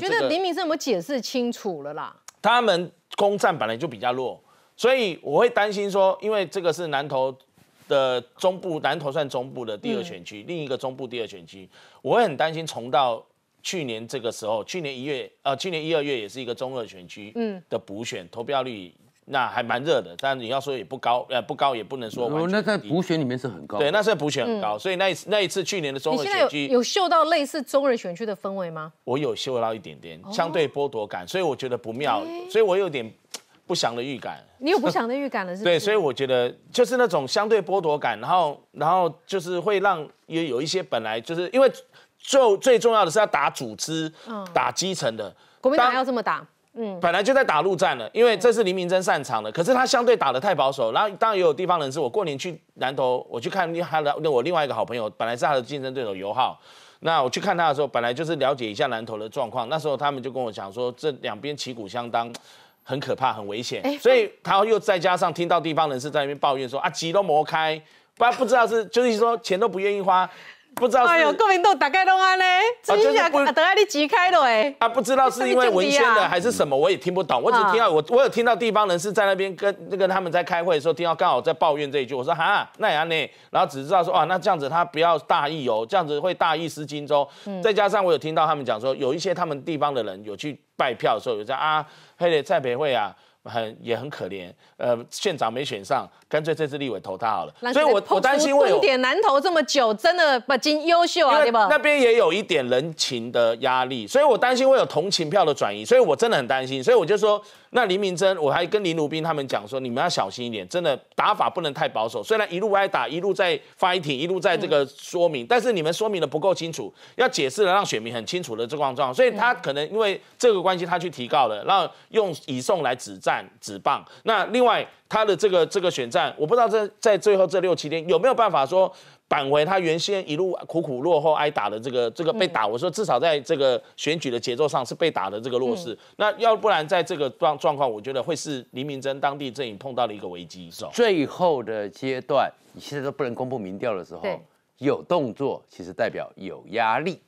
觉得明明是我么解释清楚了啦？他们攻占本来就比较弱，所以我会担心说，因为这个是南投的中部，南投算中部的第二选区，另一个中部第二选区，我会很担心重到去年这个时候，去年一月，呃，去年一二月也是一个中二选区，嗯，的补选投票率。那还蛮热的，但你要说也不高，呃，不高也不能说。我那在补选里面是很高。对，那是补选很高，所以那一次那一次去年的中日选区有嗅到类似中日选区的氛围吗？我有嗅到一点点相对剥夺感，所以我觉得不妙，所以我有点不祥的预感。你有不祥的预感了，是 对，所以我觉得就是那种相对剥夺感，然后然后就是会让也有一些本来就是因为最最重要的是要打组织，打基层的，国民党要这么打。嗯，本来就在打陆战了，因为这是黎明真擅长的。可是他相对打的太保守，然后当然也有地方人士。我过年去南头，我去看他，那我另外一个好朋友，本来是他的竞争对手尤浩。那我去看他的时候，本来就是了解一下南头的状况。那时候他们就跟我讲说，这两边旗鼓相当，很可怕，很危险。所以他又再加上听到地方人士在那边抱怨说，啊，急都磨开，不不知道是就是说钱都不愿意花。不知道哎呦，共鸣度大概都安呢，真想啊，等下你挤开了哎，啊不知道是因为文宣的还是什么，我也听不懂，我只听到我我有听到地方人士在那边跟那个他们在开会的时候听到刚好在抱怨这一句，我说哈那也安呢，然后只知道说啊，那这样子他不要大意哦，这样子会大意失荆州，再加上我有听到他们讲说有一些他们地方的人有去拜票的时候有在啊嘿，蔡培慧会啊。很也很可怜，呃，县长没选上，干脆这次立委投他好了。所以我我担心，因有点难投这么久，真的不仅优秀啊，那边也有一点人情的压力，所以我担心会有同情票的转移，所以我真的很担心，所以我就说。那林明珍，我还跟林如斌他们讲说，你们要小心一点，真的打法不能太保守。虽然一路挨打，一路在发 g 一路在这个说明，但是你们说明的不够清楚，要解释了让选民很清楚的这状况。所以他可能因为这个关系，他去提高了，然后用以送来止战止棒。那另外他的这个这个选战，我不知道在在最后这六七天有没有办法说。扳回他原先一路苦苦落后挨打的这个这个被打，我说至少在这个选举的节奏上是被打的这个弱势。那要不然在这个状状况，我觉得会是黎明真当地阵营碰到了一个危机。最后的阶段，你现在都不能公布民调的时候，有动作其实代表有压力。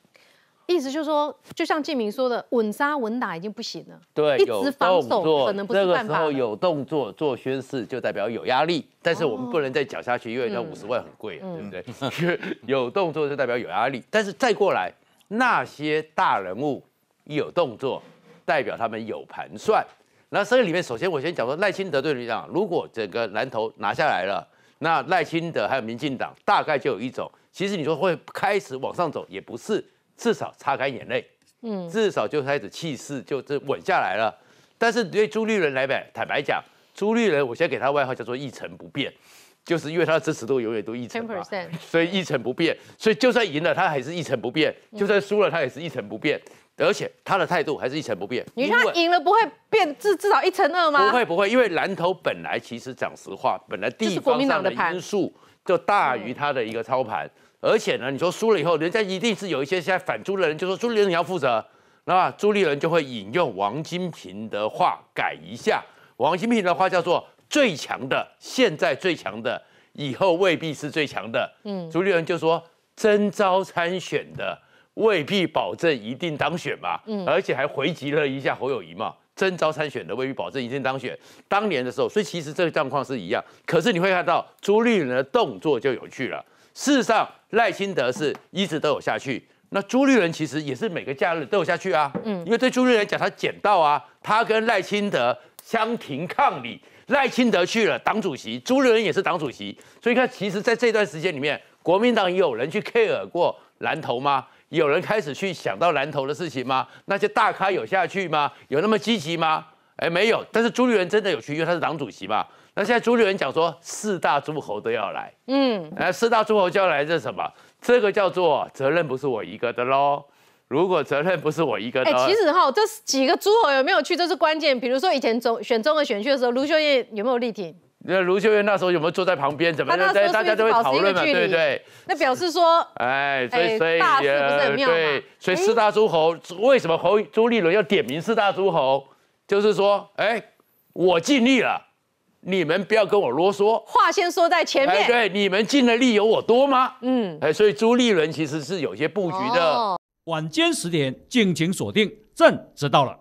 意思就是说，就像建明说的，稳扎稳打已经不行了，对，一直防守可能不是办法。这个时候有动作做宣示，就代表有压力。但是我们不能再讲下去，因为那五十万很贵，对不对？有动作就代表有压力。但是再过来，那些大人物一有动作，代表他们有盘算。然所以里面，首先我先讲说，赖清德对你讲，如果整个蓝头拿下来了，那赖清德还有民进党大概就有一种，其实你说会开始往上走，也不是。至少擦干眼泪，嗯，至少就开始气势就是稳下来了。但是对朱立伦来表，坦白讲，朱立伦，我先给他外号叫做一成不变，就是因为他的支持度永远都一成嘛，所以一成不变。所以就算赢了，他还是一成不变；就算输了，他也是一成不变。而且他的态度还是一成不变。你他赢了不会变至至少一成二吗？不会不会，因为蓝头本来其实讲实话，本来地方上的因素就大于他的一个操盘。而且呢，你说输了以后，人家一定是有一些现在反朱立人，就说朱立伦你要负责。那朱立伦就会引用王金平的话改一下，王金平的话叫做“最强的现在最强的，以后未必是最强的”。嗯，朱立伦就说：“征招参选的未必保证一定当选嘛。”嗯，而且还回击了一下侯友谊嘛，“征招参选的未必保证一定当选。”当年的时候，所以其实这个状况是一样，可是你会看到朱立伦的动作就有趣了。事实上，赖清德是一直都有下去。那朱立伦其实也是每个假日都有下去啊。嗯，因为对朱立伦讲，他捡到啊，他跟赖清德相庭抗礼。赖清德去了党主席，朱立伦也是党主席，所以看其实在这段时间里面，国民党有人去 care 过蓝头吗？有人开始去想到蓝头的事情吗？那些大咖有下去吗？有那么积极吗？哎，没有，但是朱立伦真的有去，因为他是党主席嘛。那现在朱立伦讲说四大诸侯都要来，嗯，哎，四大诸侯要来这是什么？这个叫做责任不是我一个的喽。如果责任不是我一个的，哎，其实哈，这几个诸侯有没有去，这是关键。比如说以前中选中的选区的时候，卢秀燕有没有力挺？那卢秀燕那时候有没有坐在旁边？怎么在大家会讨论嘛？对不对？那表示说，哎，所以大事不是很妙对，所以四大诸侯为什么侯朱立伦要点名四大诸侯？就是说，哎，我尽力了，你们不要跟我啰嗦。话先说在前面，对，你们尽的力有我多吗？嗯，哎，所以朱立伦其实是有些布局的。晚间十点，敬请锁定，朕知道了。